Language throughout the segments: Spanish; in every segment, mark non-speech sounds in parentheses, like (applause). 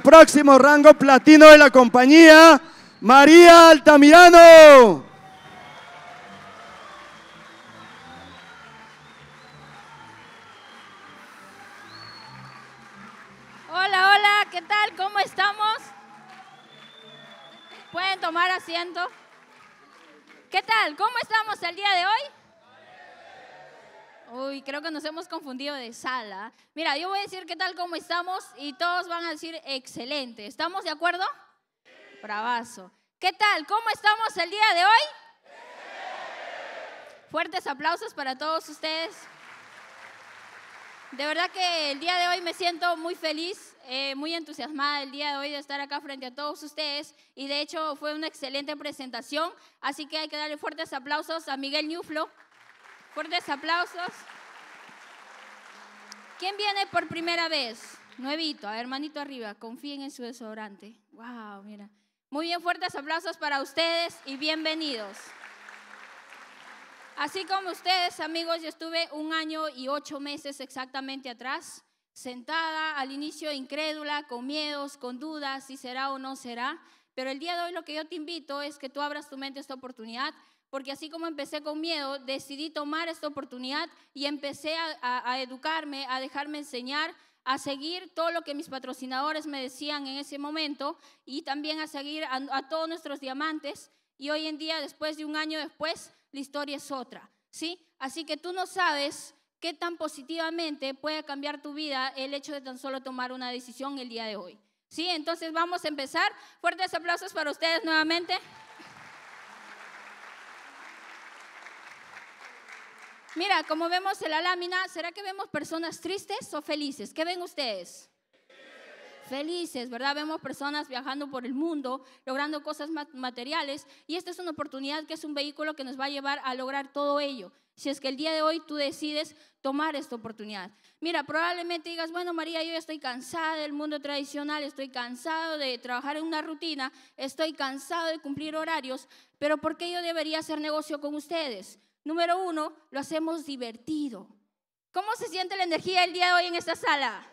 Próximo rango platino de la compañía, María Altamirano. Hola, hola, ¿qué tal? ¿Cómo estamos? ¿Pueden tomar asiento? ¿Qué tal? ¿Cómo estamos el día de hoy? Uy, creo que nos hemos confundido de sala. Mira, yo voy a decir qué tal cómo estamos y todos van a decir excelente. ¿Estamos de acuerdo? Bravazo. ¿Qué tal? ¿Cómo estamos el día de hoy? Fuertes aplausos para todos ustedes. De verdad que el día de hoy me siento muy feliz, eh, muy entusiasmada el día de hoy de estar acá frente a todos ustedes y de hecho fue una excelente presentación, así que hay que darle fuertes aplausos a Miguel Ñuflo, Fuertes aplausos. ¿Quién viene por primera vez? Nuevito, hermanito arriba, confíen en su desodorante. Wow, mira. Muy bien, fuertes aplausos para ustedes y bienvenidos. Así como ustedes, amigos, yo estuve un año y ocho meses exactamente atrás, sentada al inicio incrédula, con miedos, con dudas, si será o no será. Pero el día de hoy lo que yo te invito es que tú abras tu mente esta oportunidad porque así como empecé con miedo, decidí tomar esta oportunidad y empecé a, educarme, a dejarme enseñar, a seguir todo lo que mis patrocinadores me decían en ese momento y también a seguir a, todos nuestros diamantes. Y hoy en día, después de un año después, la historia es otra, ¿sí? Así que tú no sabes qué tan positivamente puede cambiar tu vida el hecho de tan solo tomar una decisión el día de hoy. ¿Sí? Entonces vamos a empezar. Fuertes aplausos para ustedes nuevamente. Mira, como vemos en la lámina, ¿será que vemos personas tristes o felices? ¿Qué ven ustedes? felices, ¿verdad? Vemos personas viajando por el mundo, logrando cosas materiales y esta es una oportunidad que es un vehículo que nos va a llevar a lograr todo ello. Si es que el día de hoy tú decides tomar esta oportunidad. Mira, probablemente digas, bueno, María, yo estoy cansada del mundo tradicional, estoy cansado de trabajar en una rutina, estoy cansado de cumplir horarios, pero ¿por qué yo debería hacer negocio con ustedes? Número uno, lo hacemos divertido. ¿Cómo se siente la energía el día de hoy en esta sala?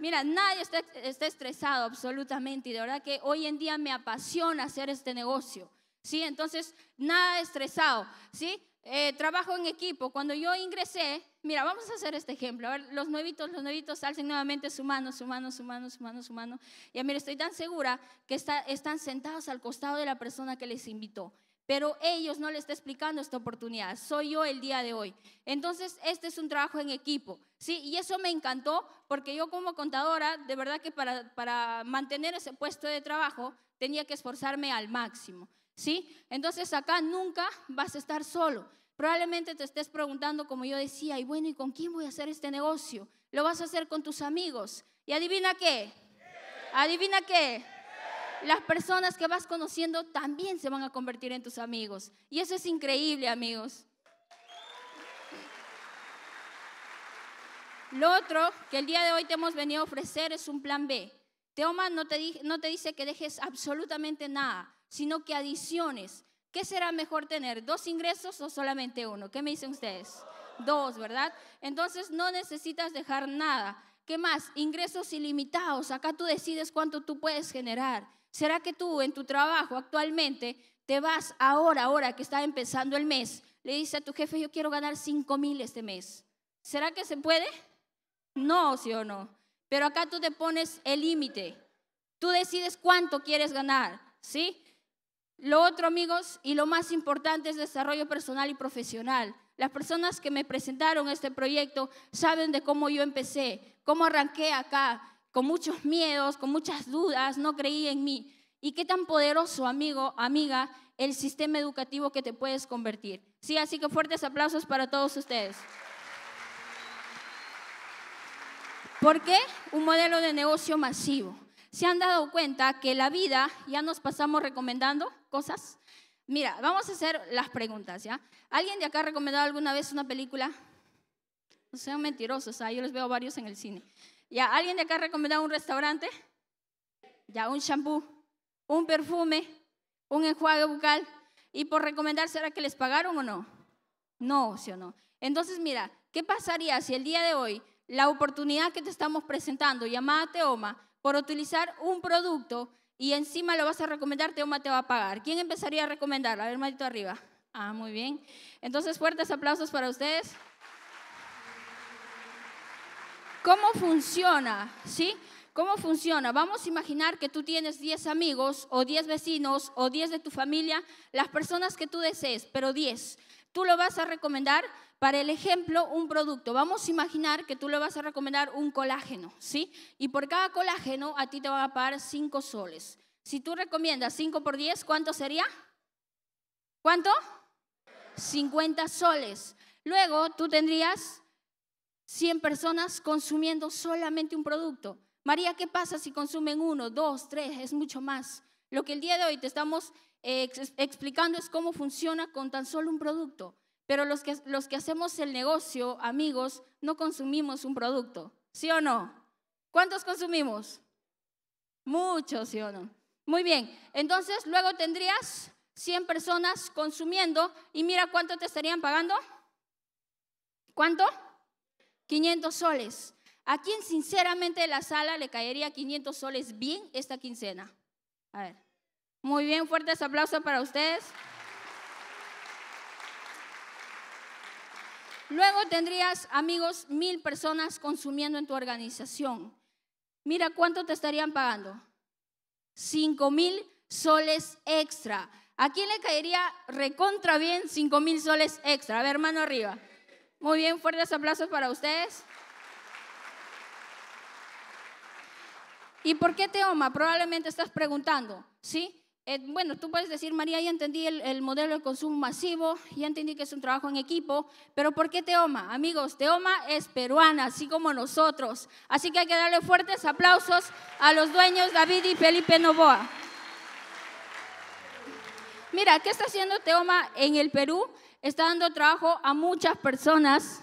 Mira, nadie está, estresado absolutamente y de verdad que hoy en día me apasiona hacer este negocio. ¿sí? Entonces, nada estresado. ¿sí? Eh, trabajo en equipo. Cuando yo ingresé, mira, vamos a hacer este ejemplo. A ver, los nuevitos, los nuevitos alcen nuevamente su mano, su mano, su mano, su mano, su mano. Y mira, estoy tan segura que están sentados al costado de la persona que les invitó pero ellos no le está explicando esta oportunidad. Soy yo el día de hoy. Entonces, este es un trabajo en equipo. Sí, y eso me encantó porque yo como contadora, de verdad que para, para mantener ese puesto de trabajo tenía que esforzarme al máximo. ¿sí? Entonces acá nunca vas a estar solo. Probablemente te estés preguntando, como yo decía, y bueno, ¿y con quién voy a hacer este negocio? Lo vas a hacer con tus amigos. ¿Y adivina qué? ¿Adivina qué? las personas que vas conociendo también se van a convertir en tus amigos. Y eso es increíble, amigos. Lo otro que el día de hoy te hemos venido a ofrecer es un plan B. Teoma no te, no te dice que dejes absolutamente nada, sino que adiciones. ¿Qué será mejor tener? ¿Dos ingresos o solamente uno? ¿Qué me dicen ustedes? Dos, ¿verdad? Entonces no necesitas dejar nada. ¿Qué más? Ingresos ilimitados. Acá tú decides cuánto tú puedes generar. ¿Será que tú en tu trabajo actualmente te vas ahora, ahora que está empezando el mes, le dices a tu jefe, yo quiero ganar 5 mil este mes? ¿Será que se puede? No, sí o no. Pero acá tú te pones el límite. Tú decides cuánto quieres ganar, ¿sí? Lo otro, amigos, y lo más importante es desarrollo personal y profesional. Las personas que me presentaron este proyecto saben de cómo yo empecé, cómo arranqué acá, con muchos miedos, con muchas dudas, no creí en mí. ¿Y qué tan poderoso, amigo, amiga, el sistema educativo que te puedes convertir? Sí, así que fuertes aplausos para todos ustedes. ¿Por qué? Un modelo de negocio masivo. ¿Se han dado cuenta que la vida ya nos pasamos recomendando cosas? Mira, vamos a hacer las preguntas, ¿ya? ¿Alguien de acá ha recomendado alguna vez una película? No sean mentirosos, ¿ah? yo les veo varios en el cine. ¿Ya alguien de acá ha recomendado un restaurante? Ya un champú un perfume, un enjuague bucal. Y por recomendar, ¿será que les pagaron o no? No, sí o no. Entonces, mira, ¿qué pasaría si el día de hoy la oportunidad que te estamos presentando, llamada Teoma, por utilizar un producto y encima lo vas a recomendar, Teoma te va a pagar? ¿Quién empezaría a recomendar? A ver, maldito arriba. Ah, muy bien. Entonces, fuertes aplausos para ustedes. ¿Cómo funciona? ¿Sí? ¿Cómo funciona? Vamos a imaginar que tú tienes 10 amigos o 10 vecinos o 10 de tu familia, las personas que tú desees, pero 10. Tú lo vas a recomendar para el ejemplo un producto. Vamos a imaginar que tú le vas a recomendar un colágeno, ¿sí? Y por cada colágeno a ti te va a pagar 5 soles. Si tú recomiendas 5 por 10, ¿cuánto sería? ¿Cuánto? 50 soles. Luego tú tendrías 100 personas consumiendo solamente un producto. María, ¿qué pasa si consumen uno, dos, tres? Es mucho más. Lo que el día de hoy te estamos eh, explicando es cómo funciona con tan solo un producto. Pero los que, los que hacemos el negocio, amigos, no consumimos un producto. ¿Sí o no? ¿Cuántos consumimos? Muchos, ¿sí o no? Muy bien. Entonces, luego tendrías 100 personas consumiendo y mira cuánto te estarían pagando. ¿Cuánto? 500 soles. ¿A quién sinceramente de la sala le caería 500 soles bien esta quincena? A ver. Muy bien, fuertes aplausos para ustedes. Luego tendrías, amigos, mil personas consumiendo en tu organización. Mira cuánto te estarían pagando. 5 mil soles extra. ¿A quién le caería recontra bien 5 mil soles extra? A ver, mano arriba. Muy bien, fuertes aplausos para ustedes. ¿Y por qué Teoma? Probablemente estás preguntando, ¿sí? Eh, bueno, tú puedes decir, María, ya entendí el, el, modelo de consumo masivo, ya entendí que es un trabajo en equipo, pero ¿por qué Teoma? Amigos, Teoma es peruana, así como nosotros. Así que hay que darle fuertes aplausos a los dueños David y Felipe Novoa. Mira, ¿qué está haciendo Teoma en el Perú? está dando trabajo a muchas personas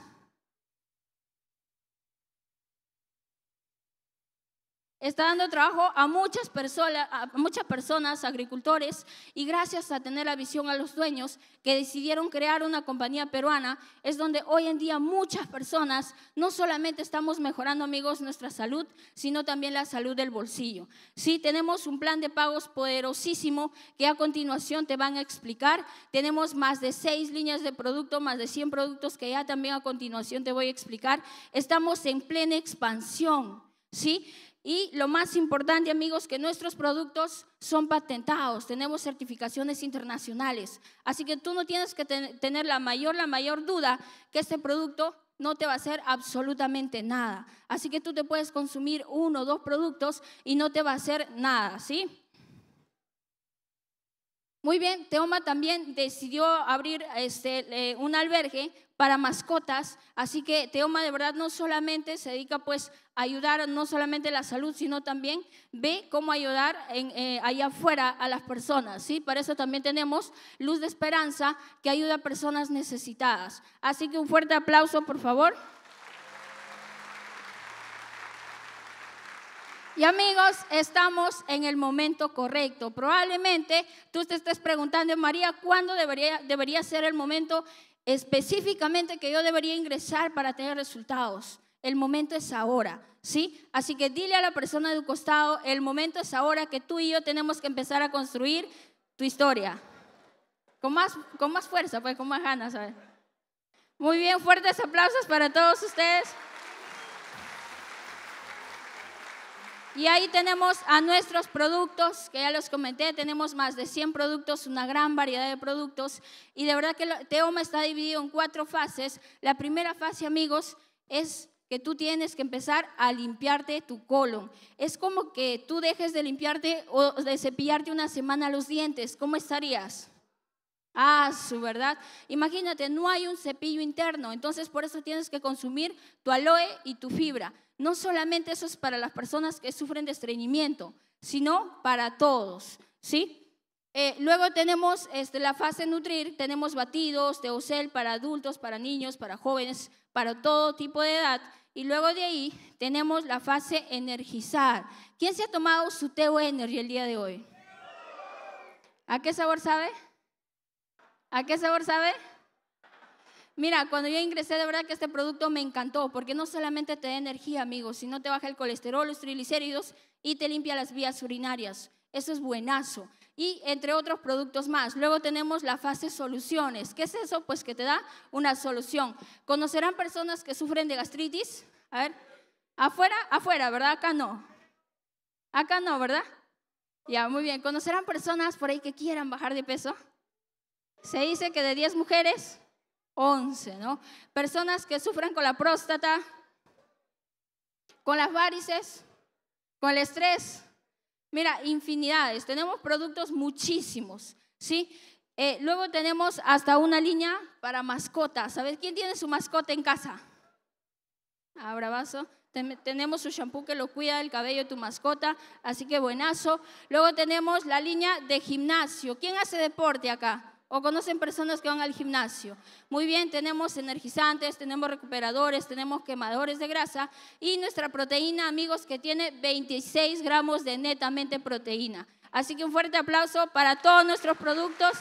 está dando trabajo a muchas, personas, a muchas personas, agricultores, y gracias a tener la visión a los dueños que decidieron crear una compañía peruana, es donde hoy en día muchas personas no solamente estamos mejorando, amigos, nuestra salud, sino también la salud del bolsillo. Sí, tenemos un plan de pagos poderosísimo que a continuación te van a explicar. Tenemos más de seis líneas de producto, más de 100 productos que ya también a continuación te voy a explicar. Estamos en plena expansión. ¿Sí? Y lo más importante, amigos, que nuestros productos son patentados, tenemos certificaciones internacionales. Así que tú no tienes que tener la mayor, la mayor duda que este producto no te va a hacer absolutamente nada. Así que tú te puedes consumir uno o dos productos y no te va a hacer nada, ¿sí? Muy bien, Teoma también decidió abrir este, eh, un albergue para mascotas. Así que Teoma de verdad no solamente se dedica pues a ayudar no solamente la salud, sino también ve cómo ayudar eh, allá afuera a las personas. ¿sí? Para eso también tenemos Luz de Esperanza que ayuda a personas necesitadas. Así que un fuerte aplauso, por favor. Y amigos, estamos en el momento correcto. Probablemente tú te estés preguntando, María, ¿cuándo debería, debería ser el momento específicamente que yo debería ingresar para tener resultados. El momento es ahora, ¿sí? Así que dile a la persona de tu costado, el momento es ahora que tú y yo tenemos que empezar a construir tu historia. Con más, con más fuerza, pues con más ganas, ¿sabes? Muy bien, fuertes aplausos para todos ustedes. Y ahí tenemos a nuestros productos, que ya los comenté, tenemos más de 100 productos, una gran variedad de productos. Y de verdad que Teoma está dividido en cuatro fases. La primera fase, amigos, es que tú tienes que empezar a limpiarte tu colon. Es como que tú dejes de limpiarte o de cepillarte una semana los dientes. ¿Cómo estarías? Ah, su verdad. Imagínate, no hay un cepillo interno, entonces por eso tienes que consumir tu aloe y tu fibra. No solamente eso es para las personas que sufren de estreñimiento, sino para todos, ¿sí? Eh, luego tenemos este, la fase nutrir, tenemos batidos, teocel para adultos, para niños, para jóvenes, para todo tipo de edad. Y luego de ahí tenemos la fase energizar. ¿Quién se ha tomado su teo energía el día de hoy? ¿A qué sabor sabe? ¿A qué sabor sabe? Mira, cuando yo ingresé, de verdad que este producto me encantó, porque no solamente te da energía, amigos, sino te baja el colesterol, los triglicéridos y te limpia las vías urinarias. Eso es buenazo. Y entre otros productos más. Luego tenemos la fase soluciones. ¿Qué es eso? Pues que te da una solución. ¿Conocerán personas que sufren de gastritis? A ver, afuera, afuera, ¿verdad? Acá no. Acá no, ¿verdad? Ya, muy bien. ¿Conocerán personas por ahí que quieran bajar de peso? se dice que de 10 mujeres, 11, ¿no? Personas que sufren con la próstata, con las varices, con el estrés. Mira, infinidades. Tenemos productos muchísimos, ¿sí? Eh, luego tenemos hasta una línea para mascotas. ¿Sabes quién tiene su mascota en casa? Abra ah, vaso. tenemos su shampoo que lo cuida el cabello de tu mascota, así que buenazo. Luego tenemos la línea de gimnasio. ¿Quién hace deporte acá? o conocen personas que van al gimnasio. Muy bien, tenemos energizantes, tenemos recuperadores, tenemos quemadores de grasa y nuestra proteína, amigos, que tiene 26 gramos de netamente proteína. Así que un fuerte aplauso para todos nuestros productos.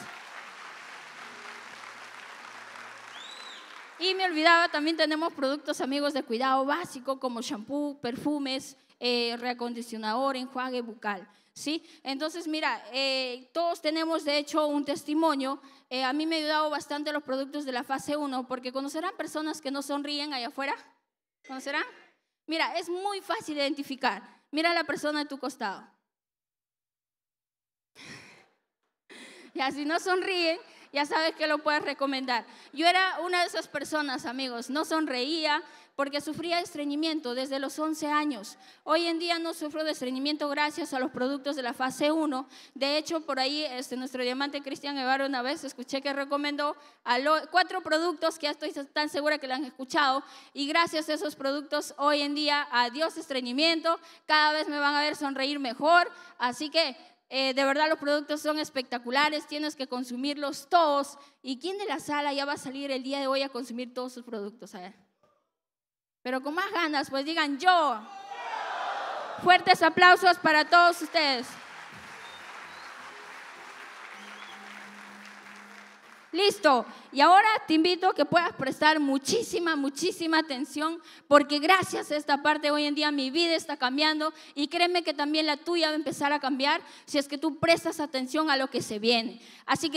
Y me olvidaba, también tenemos productos, amigos, de cuidado básico como shampoo, perfumes, eh, reacondicionador, enjuague bucal. ¿sí? Entonces, mira, eh, todos tenemos de hecho un testimonio. Eh, a mí me ha ayudado bastante los productos de la fase 1, porque conocerán personas que no sonríen allá afuera. ¿Conocerán? Mira, es muy fácil identificar. Mira la persona de tu costado. (laughs) y si no sonríe ya sabes que lo puedes recomendar. Yo era una de esas personas, amigos. No sonreía, porque sufría estreñimiento desde los 11 años. Hoy en día no sufro de estreñimiento gracias a los productos de la fase 1. De hecho, por ahí este, nuestro diamante Cristian Evaro una vez escuché que recomendó a cuatro productos que ya estoy tan segura que lo han escuchado y gracias a esos productos hoy en día, adiós estreñimiento, cada vez me van a ver sonreír mejor. Así que eh, de verdad los productos son espectaculares, tienes que consumirlos todos. ¿Y quién de la sala ya va a salir el día de hoy a consumir todos sus productos? A pero con más ganas, pues digan yo. Fuertes aplausos para todos ustedes. Listo. Y ahora te invito a que puedas prestar muchísima, muchísima atención, porque gracias a esta parte hoy en día mi vida está cambiando y créeme que también la tuya va a empezar a cambiar si es que tú prestas atención a lo que se viene. Así que